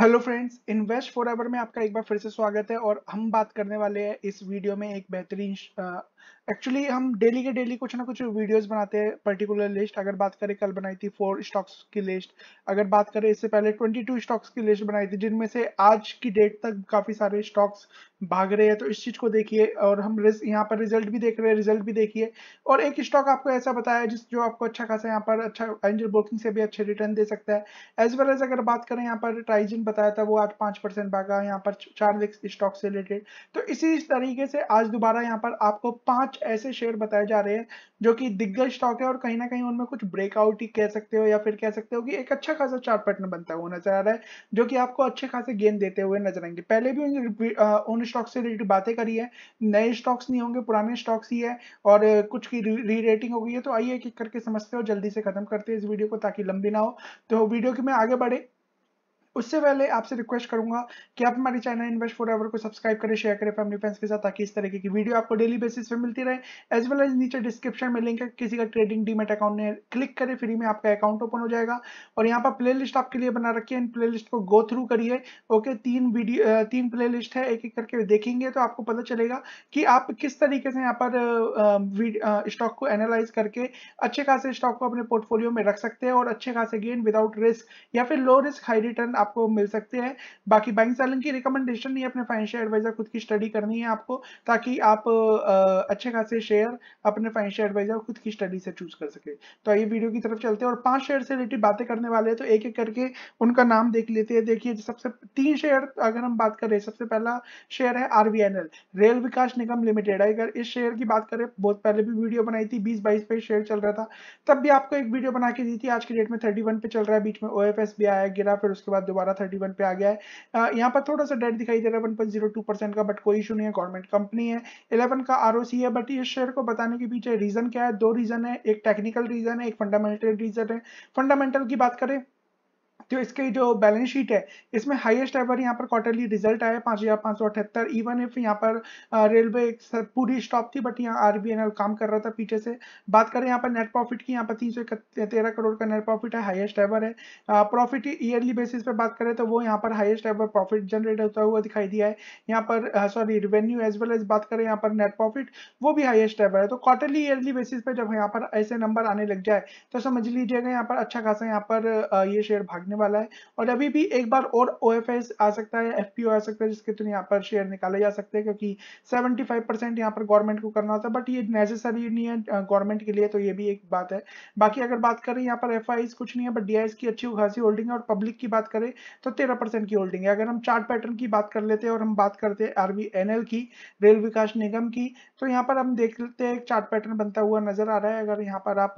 hello friends invest for ever में आपका एक बार फिर से स्वागत है और हम बात करने वाले हैं इस वीडियो में एक बेहतरीन एक्चुअली हम डेली के डेली कुछ ना कुछ वीडियोस बनाते हैं पर्टिकुलर लिस्ट अगर बात करें कल बनाई थी फोर स्टॉक्स की लिस्ट अगर बात करें इससे पहले 22 स्टॉक्स की लिस्ट बनाई थी जिनमें से आज की डेट तक काफ़ी सारे स्टॉक्स भाग रहे हैं तो इस चीज़ को देखिए और हम यहाँ पर रिजल्ट भी देख रहे हैं रिजल्ट भी देखिए और एक स्टॉक आपको ऐसा बताया जिस जो आपको अच्छा खासा यहाँ पर अच्छा एंजल ब्रोकिंग से भी अच्छे रिटर्न दे सकता है एज वेल एज अगर बात करें यहाँ पर ट्राइजिन बताया था वो आज पांच परसेंट भागा यहाँ पर चार स्टॉक से रिलेटेड तो इसी तरीके से आज दोबारा यहाँ पर आपको पांच कुछ ऐसे शेयर बताए जा रहे हैं जो कि दिग्गज स्टॉक है और कहीं ना कहीं उनमें कुछ ब्रेकआउट ही कह सकते हो या फिर कह सकते हो कि एक अच्छा खासा चार्ट पैटर्न बनता हुआ नजर आ रहा है जो कि आपको अच्छे खासे गेन देते हुए नजर आएंगे पहले भी उन, स्टॉक से रिलेटेड बातें करी है नए स्टॉक्स नहीं होंगे पुराने स्टॉक्स ही है और कुछ की री रेटिंग हो गई है तो आइए एक एक करके समझते हो जल्दी से खत्म करते हैं इस वीडियो को ताकि लंबी ना हो तो वीडियो की मैं आगे बढ़े उससे पहले आपसे रिक्वेस्ट करूंगा कि आप हमारे चैनल इन्वेस्ट फॉर एवर को सब्सक्राइब करें शेयर करें फैमिली फ्रेंड्स के साथ ताकि इस तरीके की वीडियो आपको डेली बेसिस पे मिलती रहे एज वेल एज नीचे डिस्क्रिप्शन में लिंक है किसी का ट्रेडिंग डीमेट अकाउंट ने क्लिक करें फ्री में आपका अकाउंट ओपन हो जाएगा और यहाँ पर प्ले लिस्ट आपके लिए बना रखिए इन प्ले लिस्ट को गो थ्रू करिए ओके तीन वीडियो तीन प्ले लिस्ट है एक एक करके देखेंगे तो आपको पता चलेगा कि आप किस तरीके से यहाँ पर स्टॉक को एनालाइज करके अच्छे खासे स्टॉक को अपने पोर्टफोलियो में रख सकते हैं और अच्छे खासे गेन विदाउट रिस्क या फिर लो रिस्क हाई रिटर्न आपको मिल सकते हैं बाकी बाइंग सेलिंग की रिकमेंडेशन नहीं अपने फाइनेंशियल एडवाइजर खुद की स्टडी करनी है आपको ताकि आप अच्छे खासे शेयर अपने फाइनेंशियल एडवाइजर खुद की स्टडी से चूज कर सके तो आइए वीडियो की तरफ चलते हैं और पांच शेयर से रिलेटेड बातें करने वाले हैं तो एक एक करके उनका नाम देख लेते हैं देखिए सबसे तीन शेयर अगर हम बात करें सबसे पहला शेयर है आरबीएनएल रेल विकास निगम लिमिटेड अगर इस शेयर की बात करें बहुत पहले भी वीडियो बनाई थी बीस बाईस पे शेयर चल रहा था तब भी आपको एक वीडियो बना के दी थी आज के डेट में थर्टी पे चल रहा है बीच में ओ भी आया गिरा फिर उसके बाद दोबारा 31 पे आ गया है आ, यहाँ पर थोड़ा सा डेट दिखाई दे रहा है 1.02 परसेंट का बट कोई इशू नहीं है गवर्नमेंट कंपनी है 11 का आर है बट इस शेयर को बताने के पीछे रीजन क्या है दो रीजन है एक टेक्निकल रीजन है एक फंडामेंटल रीजन है फंडामेंटल की बात करें जो इसकी जो बैलेंस शीट है इसमें हाईएस्ट एवर यहाँ पर क्वार्टरली रिजल्ट आया पाँच हज़ार पाँच सौ अठहत्तर इवन इफ यहाँ पर रेलवे पूरी स्टॉप थी बट यहाँ आर काम कर रहा था पीछे से बात करें यहाँ पर नेट प्रॉफिट की यहाँ पर तीन सौ तेरह करोड़ का नेट प्रॉफिट है हाईएस्ट एवर है प्रॉफिट ईयरली बेसिस पे बात करें तो वो यहाँ पर हाईएस्ट एवर प्रॉफिट जनरेट होता हुआ दिखाई दिया है यहाँ पर sorry revenue as well as बात करें यहाँ पर नेट प्रॉफिट वो भी हाईएस्ट एवर है तो क्वार्टरली ईयरली बेसिस पे जब यहाँ पर ऐसे नंबर आने लग जाए तो समझ लीजिएगा यहाँ पर अच्छा खासा यहाँ पर ये शेयर भागने होने वाला है और अभी भी एक बार और ओ आ सकता है एफ आ सकता है जिसके थ्रू यहाँ पर शेयर निकाले जा सकते हैं क्योंकि 75 परसेंट यहाँ पर गवर्नमेंट को करना होता है बट ये नेसेसरी नहीं है गवर्नमेंट के लिए तो ये भी एक बात है बाकी अगर बात करें यहाँ पर एफ कुछ नहीं है बट डी की अच्छी खासी होल्डिंग है और पब्लिक की बात करें तो तेरह की होल्डिंग है अगर हम चार्ट पैटर्न की बात कर लेते हैं और हम बात करते हैं आर की रेल विकास निगम की तो यहाँ पर हम देखते हैं एक चार्ट पैटर्न बनता हुआ नजर आ रहा है अगर यहाँ पर आप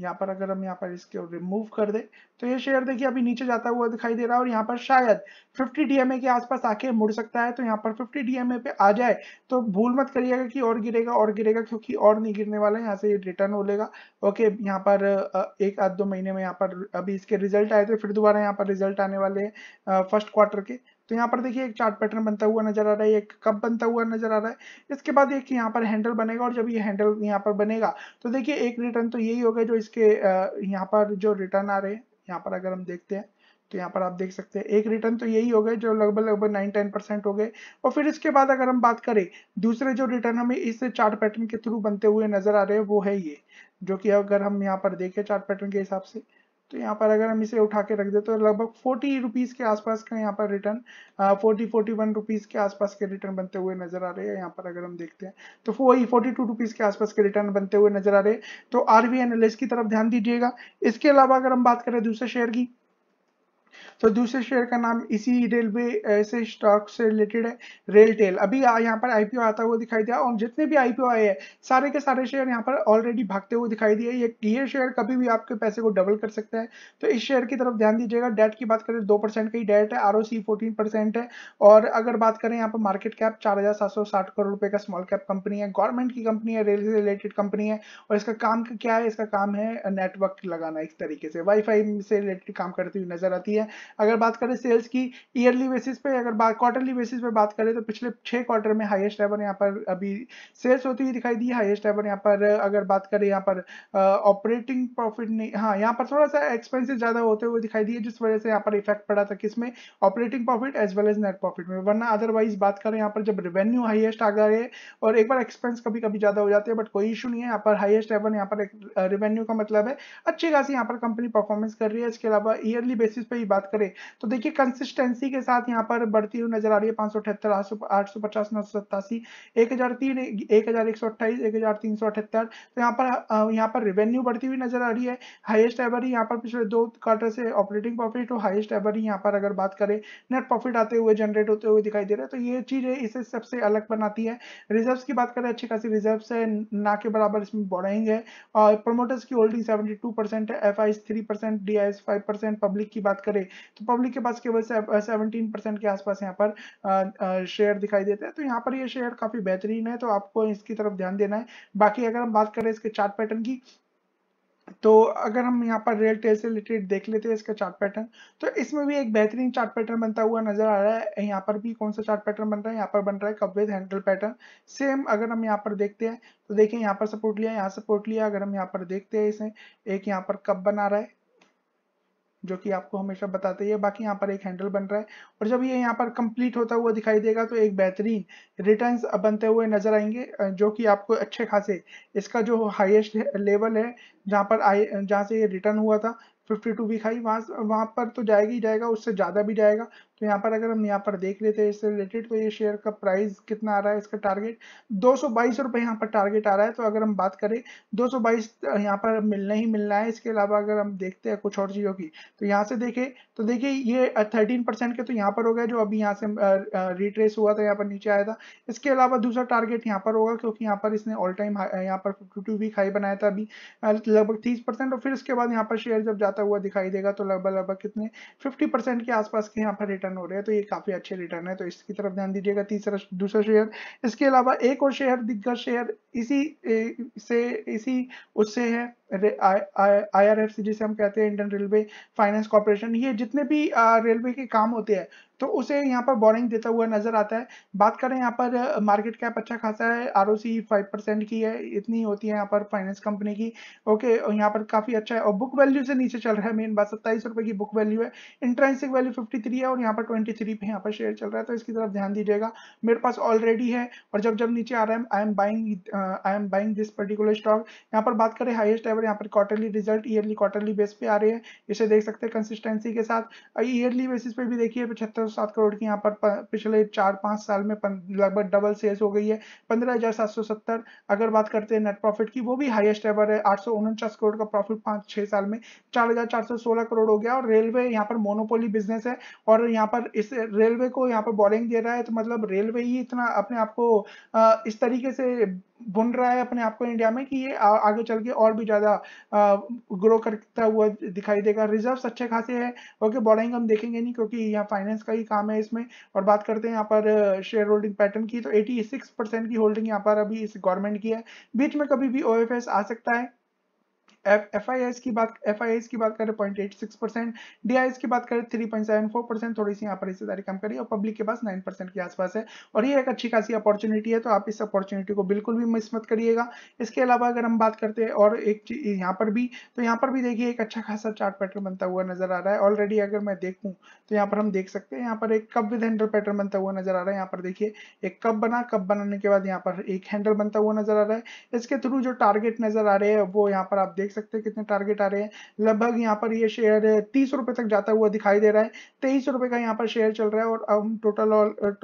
यहाँ पर अगर हम यहाँ पर इसके रिमूव कर दे तो ये शेयर देखिए अभी नीचे जाता हुआ दिखाई दे रहा है और यहाँ पर शायद 50 डीएमए के आसपास आके मुड़ सकता है तो यहाँ पर 50 डीएमए पे आ जाए तो भूल मत करिएगा कि और गिरेगा और गिरेगा क्योंकि और नहीं गिरने वाला है यहाँ से ये रिटर्न हो लेगा ओके यहाँ पर एक आध दो महीने में यहाँ पर अभी इसके रिजल्ट आए थे फिर दोबारा यहाँ पर रिजल्ट आने वाले हैं फर्स्ट क्वार्टर के तो यहाँ पर देखिए एक चार्ट पैटर्न बनता हुआ नजर आ रहा है एक कप बनता हुआ नजर आ रहा है इसके बाद एक यहाँ पर हैंडल बनेगा और जब ये हैंडल यहाँ पर बनेगा तो देखिए एक रिटर्न तो यही होगा जो इसके यहाँ पर जो रिटर्न आ रहे हैं यहाँ पर अगर हम देखते हैं तो यहाँ पर आप देख सकते हैं एक रिटर्न तो यही हो गए जो लगभग लगभग नाइन टेन परसेंट हो गए और फिर इसके बाद अगर हम बात करें दूसरे जो रिटर्न हमें इस चार्ट पैटर्न के थ्रू बनते हुए नजर आ रहे हैं वो है ये जो कि अगर हम यहाँ पर देखें चार्ट पैटर्न के हिसाब से तो यहाँ पर अगर हम इसे उठा के रख दे तो लगभग फोर्टी रुपीज़ के आसपास का यहाँ पर return forty forty one rupees के आसपास के रिटर्न बनते हुए नजर आ रहे हैं यहाँ पर अगर हम देखते हैं तो वही फोर्टी टू रुपीज़ के आसपास के रिटर्न बनते हुए नजर आ रहे हैं तो आर एनालिस्ट की तरफ ध्यान दीजिएगा इसके अलावा अगर हम बात करें दूसरे शेयर की तो दूसरे शेयर का नाम इसी रेलवे से स्टॉक से रिलेटेड है रेलटेल अभी यहाँ पर आईपीओ आता हुआ दिखाई दिया और जितने भी आईपीओ आए हैं सारे के सारे शेयर यहाँ पर ऑलरेडी भागते हुए दिखाई दिए ये ये शेयर कभी भी आपके पैसे को डबल कर सकता है तो इस शेयर की तरफ ध्यान दीजिएगा डेट की बात करें दो परसेंट का ही डेट है आर ओ फोर्टीन परसेंट है और अगर बात करें यहाँ पर मार्केट कैप चार हजार सात सौ साठ करोड़ रुपए का स्मॉल कैप कंपनी है गवर्नमेंट की कंपनी है रेलवे से रिलेटेड कंपनी है और इसका काम क्या है इसका काम है नेटवर्क लगाना इस तरीके से वाईफाई से रिलेटेड काम करती हुई नजर आती है अगर बात करें सेल्स की ईयरली बेसिस पे अगर बात क्वार्टरली बेसिस पे बात करें तो पिछले छः क्वार्टर में हाईएस्ट एवर यहाँ पर अभी सेल्स होती हुई दिखाई दी हाईएस्ट एवर यहाँ पर अगर बात करें यहाँ पर ऑपरेटिंग प्रॉफिट नहीं हाँ यहाँ पर थोड़ा सा एक्सपेंसिस ज़्यादा होते हुए दिखाई दिए जिस वजह से यहाँ पर इफेक्ट पड़ा था किसमें operating profit as well as net profit में वरना अदरवाइज बात करें यहाँ पर जब रेवेन्यू हाइएस्ट आ गए और एक बार एक्सपेंस कभी कभी ज़्यादा हो जाते हैं बट कोई इशू नहीं है यहाँ पर हाइएस्ट एवर यहाँ पर रेवेन्यू का मतलब है अच्छी खासी यहाँ पर कंपनी परफॉर्मेंस कर रही है इसके अलावा ईयरली बेसिस पे की बात करें तो देखिए कंसिस्टेंसी के साथ यहाँ पर बढ़ती हुई नजर आ रही है पांच सौ अठहत्तर आठ सौ पचास नौ सौ सत्तासी एक हजार तीन एक हजार एक सौ अट्ठाईस एक हजार तीन सौ अठहत्तर तो यहाँ पर यहाँ पर रेवेन्यू बढ़ती हुई नजर आ रही है हाईएस्ट एवर ही यहाँ पर पिछले दो क्वार्टर से ऑपरेटिंग प्रॉफिट और हाईएस्ट एवर ही यहाँ पर अगर बात करें नेट प्रॉफिट आते हुए जनरेट होते हुए दिखाई दे रहे हैं तो ये चीजें इसे सबसे अलग बनाती है रिजर्व की बात करें अच्छी खासी रिजर्व है ना के बराबर इसमें बढ़ेंगे और प्रमोटर्स की होल्डिंग सेवेंटी टू परसेंट है F I three percent D I S five percent public की बात करें करें तो पब्लिक के पास केवल सेवनटीन परसेंट के आसपास यहाँ पर शेयर दिखाई देते हैं तो यहाँ पर ये शेयर काफी बेहतरीन है तो आपको इसकी तरफ ध्यान देना है बाकी अगर हम बात करें इसके चार्ट पैटर्न की तो अगर हम यहाँ पर रियल टेल से रिलेटेड देख लेते हैं इसका चार्ट पैटर्न तो इसमें भी एक बेहतरीन चार्ट पैटर्न बनता हुआ नजर आ रहा है यहाँ पर भी कौन सा चार्ट पैटर्न बन रहा है यहाँ पर बन रहा है कब्वेद हैंडल पैटर्न सेम अगर हम यहाँ पर देखते हैं तो देखिए यहाँ पर सपोर्ट लिया यहाँ सपोर्ट लिया अगर हम यहाँ पर देखते हैं इसे एक यहाँ पर कप बना रहा है जो कि आपको हमेशा बताते ही है बाकी यहाँ पर एक हैंडल बन रहा है और जब ये यह यहाँ पर कंप्लीट होता हुआ दिखाई देगा तो एक बेहतरीन रिटर्न्स बनते हुए नजर आएंगे जो कि आपको अच्छे खासे इसका जो हाईएस्ट लेवल है जहाँ पर आई जहाँ से ये रिटर्न हुआ था फिफ्टी टू भी खाई वहाँ वहाँ पर तो जाएगा ही जाएगा उससे ज़्यादा भी जाएगा तो यहाँ पर अगर हम यहाँ पर देख लेते हैं इससे रिलेटेड तो ये शेयर का प्राइस कितना आ रहा है इसका टारगेट दो सौ यहाँ पर टारगेट आ रहा है तो अगर हम बात करें दो सौ यहाँ पर मिलना ही मिलना है इसके अलावा अगर हम देखते हैं कुछ और चीज़ों की तो यहाँ से देखें तो देखिए ये थर्टीन परसेंट के तो यहाँ पर हो गया जो अभी यहाँ से रिट्रेस हुआ था यहाँ पर नीचे आया था इसके अलावा दूसरा टारगेट यहाँ पर होगा क्योंकि यहाँ पर इसने ऑल टाइम यहाँ पर फिफ्टी टू वीक हाई बनाया था अभी लगभग तीस परसेंट और फिर इसके बाद यहाँ पर शेयर जब जाता हुआ दिखाई देगा तो लगभग लगभग कितने फिफ्टी परसेंट के आसपास के यहाँ पर रिटर्न रिटर्न हो रहे हैं तो ये काफी अच्छे रिटर्न है तो इसकी तरफ ध्यान दीजिएगा तीसरा दूसरा शेयर इसके अलावा एक और शेयर दिग्गज शेयर इसी से इसी उससे है आईआरएफसी जिसे हम कहते हैं इंडियन रेलवे फाइनेंस कॉरपोरेशन ये जितने भी रेलवे के काम होते हैं तो उसे यहाँ पर बोरिंग देता हुआ नजर आता है बात करें यहाँ पर मार्केट कैप अच्छा खासा है R O C five percent की है इतनी होती है यहाँ पर फाइनेंस कंपनी की ओके और यहाँ पर काफ़ी अच्छा है और बुक वैल्यू से नीचे चल रहा है मेन बात सत्ताईस रुपए की बुक वैल्यू है इंट्रेंसिक वैल्यू फिफ्टी थ्री है और यहाँ पर ट्वेंटी थ्री पे यहाँ पर शेयर चल रहा है तो इसकी तरफ ध्यान दीजिएगा मेरे पास ऑलरेडी है और जब जब नीचे आ रहा है I am buying I am buying this particular stock यहाँ पर बात करें हाइएस्ट एवर ड्राइवर यहाँ पर quarterly result yearly quarterly base पे आ रहे हैं इसे देख सकते हैं कंसिस्टेंसी के साथ ईयरली बेसिस पे भी देखिए पचहत्तर सात करोड़ की यहाँ पर पिछले चार पाँच साल में लगभग डबल सेल्स हो गई है पंद्रह अगर बात करते हैं नेट प्रॉफिट की वो भी हाईएस्ट एवर है आठ करोड़ का प्रॉफिट पाँच छः साल में चार करोड़ हो गया और रेलवे यहाँ पर मोनोपोली बिजनेस है और यहाँ पर इस रेलवे को यहाँ पर बॉलिंग दे रहा है तो मतलब रेलवे ही इतना अपने आप को इस तरीके से बुन रहा है अपने आप को इंडिया में कि ये आ, आगे चल के और भी ज़्यादा ग्रो करता हुआ दिखाई देगा रिजर्व्स अच्छे खासे हैं ओके बॉर्डिंग हम देखेंगे नहीं क्योंकि यहाँ फाइनेंस का ही काम है इसमें और बात करते हैं यहाँ पर शेयर होल्डिंग पैटर्न की तो 86 परसेंट की होल्डिंग यहाँ पर अभी इस गवर्नमेंट की है बीच में कभी भी ओ आ सकता है एफ आई एस की बात एफ आई एस की बात करें point eight six percent D I S की बात करें three point seven four percent थोड़ी सी यहाँ पर हिस्सेदारी कम करी और पब्लिक के पास नाइन परसेंट के आसपास है और ये एक अच्छी खासी अपॉर्चुनिटी है तो आप इस अपॉर्चुनिटी को बिल्कुल भी मिस मत करिएगा इसके अलावा अगर हम बात करते हैं और एक चीज यहाँ पर भी तो यहाँ पर भी देखिए एक अच्छा खासा चार्ट पैटर्न बनता हुआ नजर आ रहा है ऑलरेडी अगर मैं देखूँ तो यहाँ पर हम देख सकते हैं यहाँ पर एक कप विद हैंडल पैटर्न बनता हुआ नजर आ रहा है यहाँ पर देखिए एक कप बना कप बनाने के बाद यहाँ पर एक हैंडल बनता हुआ नजर आ रहा है इसके थ्रू जो टारगेट नजर आ रहे हैं वो यहाँ पर आप देख सकते हैं कितने टारगेट आ रहे हैं लगभग यहाँ पर ये शेयर तीस रुपए तक जाता हुआ दिखाई दे रहा है तेईस रुपए का यहाँ पर शेयर चल रहा है और हम टोटल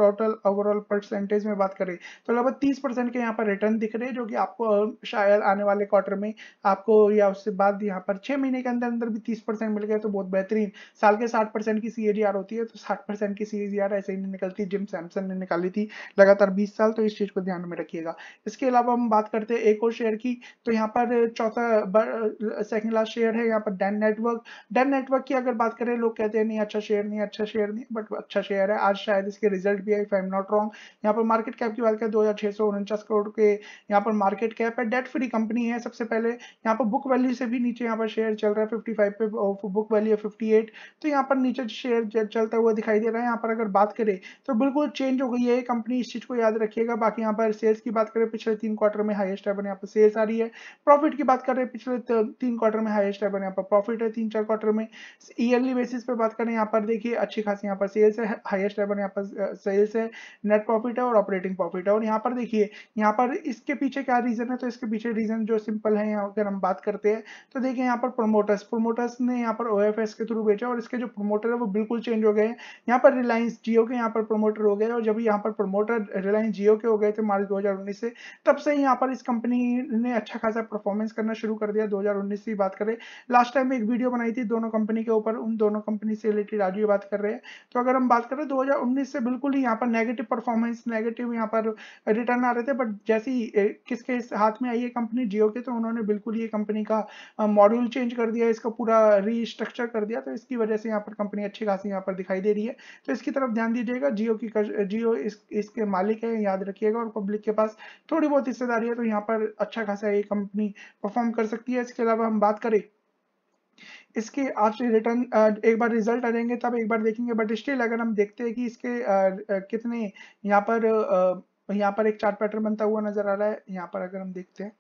टोटल ओवरऑल परसेंटेज में बात करें तो लगभग तीस परसेंट के यहाँ पर रिटर्न दिख रहे हैं जो कि आपको शायद आने वाले क्वार्टर में आपको या उससे बाद यहाँ पर छह महीने के अंदर अंदर भी तीस मिल गया तो बहुत बेहतरीन साल के साठ की सी होती है तो साठ की सी ऐसे ही निकलती जिम सैमसन ने निकाली थी लगातार बीस साल तो इस चीज को ध्यान में रखिएगा इसके अलावा हम बात करते हैं एक और शेयर की तो यहाँ पर चौथा सेकंड लास्ट शेयर है यहाँ पर डेन नेटवर्क डेन नेटवर्क की अगर बात करें लोग कहते हैं नहीं अच्छा शेयर नहीं अच्छा शेयर नहीं बट अच्छा शेयर है आज शायद इसके रिजल्ट भी है if I am not wrong यहाँ पर मार्केट कैप की बात करें दो करोड़ के यहाँ पर मार्केट कैप है डेट फ्री कंपनी है सबसे पहले यहाँ पर बुक वैल्यू से भी नीचे यहाँ पर शेयर चल रहा है फिफ्टी पे बुक oh, वैल्यू है फिफ्टी एट तो यहाँ पर नीचे शेयर चलता हुआ दिखाई दे रहा है यहाँ पर अगर बात करें तो बिल्कुल चेंज हो गई है कंपनी इस चीज को याद रखिएगा बाकी यहाँ पर सेल्स की बात करें पिछले तीन क्वार्टर में हाइएस्ट है यहाँ पर सेल्स आ रही है प्रॉफिट की बात करें पिछले सकते हो तीन क्वार्टर में हाईएस्ट लेवल यहाँ पर प्रॉफिट है तीन चार क्वार्टर में ईयरली बेसिस पे बात करें यहाँ पर देखिए अच्छी खासी यहाँ पर सेल्स है हाईएस्ट लेवल यहाँ पर सेल्स है नेट प्रॉफिट है और ऑपरेटिंग प्रॉफिट है और यहाँ पर देखिए यहाँ पर इसके पीछे क्या रीजन है तो इसके पीछे रीजन जो सिंपल है अगर हम बात करते हैं तो देखिए यहाँ पर प्रोमोटर्स प्रोमोटर्स ने यहाँ पर ओ के थ्रू बेचा और इसके जो प्रोमोटर है वो बिल्कुल चेंज हो गए हैं यहाँ पर रिलायंस जियो के यहाँ पर प्रोमोटर हो गए और जब यहाँ पर प्रोमोटर रिलायंस जियो के हो गए थे मार्च दो से तब से यहाँ पर इस कंपनी ने अच्छा खासा परफॉर्मेंस करना शुरू कर दिया 2019 की बात करें लास्ट टाइम में एक वीडियो बनाई थी दोनों कंपनी के ऊपर उन दोनों कंपनी से रिलेटेड आज भी बात कर रहे हैं तो अगर हम बात करें 2019 से बिल्कुल ही यहाँ पर नेगेटिव परफॉर्मेंस नेगेटिव यहाँ पर रिटर्न आ रहे थे बट जैसे ही किसके हाथ में आई है कंपनी जियो के तो उन्होंने बिल्कुल ये कंपनी का मॉड्यूल चेंज कर दिया इसका पूरा रीस्ट्रक्चर कर दिया तो इसकी वजह से यहाँ पर कंपनी अच्छी खासी यहाँ पर दिखाई दे रही है तो इसकी तरफ ध्यान दीजिएगा जियो की जियो इस, इसके मालिक है याद रखिएगा और पब्लिक के पास थोड़ी बहुत हिस्सेदारी है तो यहाँ पर अच्छा खासा ये कंपनी परफॉर्म कर सकती है इसके अलावा हम बात करें इसके आपसे रिटर्न एक बार रिजल्ट आएंगे तब एक बार देखेंगे बट स्टिल अगर हम देखते हैं कि इसके कितने यहाँ पर यहाँ पर एक चार्ट पैटर्न बनता हुआ नजर आ रहा है यहाँ पर अगर हम देखते हैं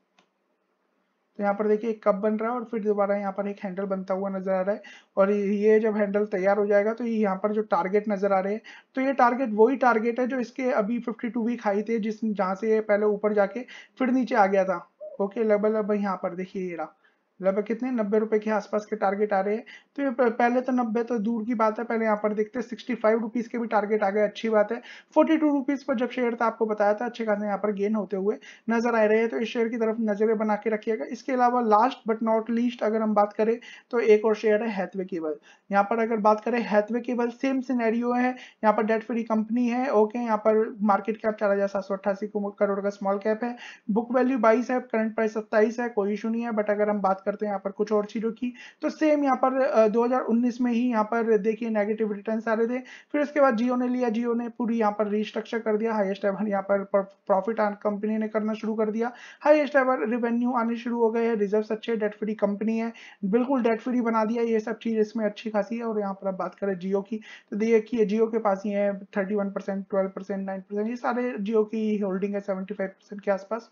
तो यहाँ पर देखिए एक कप बन रहा है और फिर दोबारा यहाँ पर एक हैंडल बनता हुआ नजर आ रहा है और ये जब हैंडल तैयार हो जाएगा तो ये यहाँ पर जो टारगेट नजर आ रहे हैं तो ये टारगेट वही टारगेट है जो इसके अभी 52 वीक हाई थे जिस जहाँ से ये पहले ऊपर जाके फिर नीचे आ गया था ओके लबा लबा यहाँ पर देखिए ये रहा लगभग कितने नब्बे रुपए के आसपास के टारगेट आ रहे हैं तो ये पहले तो नब्बे तो दूर की बात है पहले यहाँ पर देखते हैं सिक्सटी फाइव रुपीज के भी टारगेट आ गए अच्छी बात है फोर्टी टू रुपीज पर जब शेयर था आपको बताया था अच्छे खासे यहाँ पर गेन होते हुए नजर आ रहे हैं तो इस शेयर की तरफ नजरें बना के रखिएगा इसके अलावा लास्ट बट नॉट लीस्ट अगर हम बात करें तो एक और शेयर है हैथवे केबल यहाँ पर अगर बात करें हैथवे केबल सेम सिनेरियो है यहाँ पर डेट फ्री कंपनी है ओके यहाँ पर मार्केट कैप चार हजार सात सौ अट्ठासी करोड़ का स्मॉल कैप है बुक वैल्यू बाईस है करंट प्राइस सत्ताईस है कोई इशू नहीं है बट अगर हम बात करते हैं यहाँ पर कुछ और चीज़ों की तो सेम यहाँ पर 2019 में ही यहाँ पर देखिए नेगेटिव रिटर्न आ रहे थे फिर उसके बाद जियो ने लिया जियो ने पूरी यहाँ पर रिस्ट्रक्चर कर दिया हाइएस्ट एवर यहाँ पर प्रॉफिट कंपनी ने करना शुरू कर दिया हाइएस्ट एवर रिवेन्यू आने शुरू हो गए रिजर्व अच्छे डेट फ्री कंपनी है बिल्कुल डेट फ्री बना दिया ये सब चीज़ इसमें अच्छी खासी है और यहाँ पर आप बात करें जियो की तो देखिए जियो के पास ही है thirty one percent twelve percent nine percent ये सारे जियो की होल्डिंग है सेवेंटी फाइव परसेंट के आसपास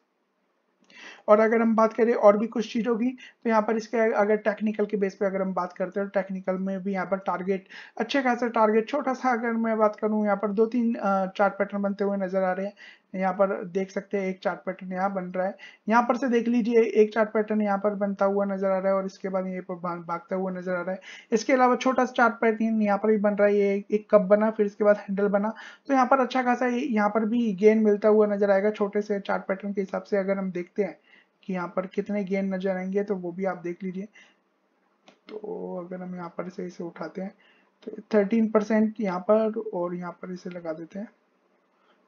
और अगर हम बात करें और भी कुछ चीज़ों की तो यहाँ पर इसके अगर टेक्निकल के बेस पे अगर हम बात करते हैं टेक्निकल तो में भी यहाँ पर टारगेट अच्छे खासा टारगेट छोटा सा अगर मैं बात करूँ यहाँ पर दो तीन चार पैटर्न बनते हुए नजर आ रहे हैं यहाँ पर देख सकते हैं एक चार्ट पैटर्न यहाँ बन रहा है यहाँ पर से देख लीजिए एक चार्ट पैटर्न यहाँ पर बनता हुआ नजर आ रहा है और इसके बाद ये पर भागता हुआ नजर आ रहा है इसके अलावा छोटा सा चार्ट पैटर्न यहाँ पर भी बन रहा है ये एक कप बना फिर इसके बाद हैंडल बना तो यहाँ पर अच्छा खासा यहाँ पर भी गेन मिलता हुआ नजर आएगा छोटे से चार्ट पैटर्न के हिसाब से अगर हम देखते हैं कि यहाँ पर कितने गेन नजर आएंगे तो वो भी आप देख लीजिए तो अगर हम यहाँ पर से इसे उठाते हैं तो थर्टीन परसेंट यहाँ पर और यहाँ पर इसे लगा देते हैं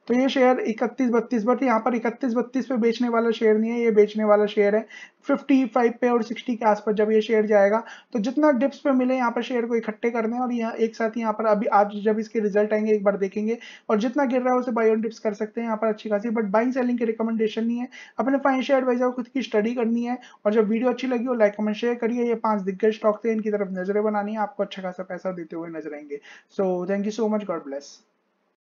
तो ये शेयर इकतीस बत्तीस बट यहाँ पर इकतीस बत्तीस पे बेचने वाला शेयर नहीं है ये बेचने वाला शेयर है 55 पे और 60 के आसपास जब ये शेयर जाएगा तो जितना डिप्स पे मिले यहाँ पर शेयर को इकट्ठे कर दें और यहाँ एक साथ यहाँ पर अभी आज जब इसके रिजल्ट आएंगे एक बार देखेंगे और जितना गिर रहा है उसे बाई ऑन डिप्स कर सकते हैं यहाँ पर अच्छी खासी बट बाइंग सेलिंग की रिकमेंडेशन नहीं है अपने फाइनेंशियल एडवाइजर को खुद की स्टडी करनी है और जब वीडियो अच्छी लगी हो लाइक कमेंट शेयर करिए ये पांच दिग्गज स्टॉक थे इनकी तरफ नजरें बनानी है आपको अच्छा खासा पैसा देते हुए नजर आएंगे so thank you so much God bless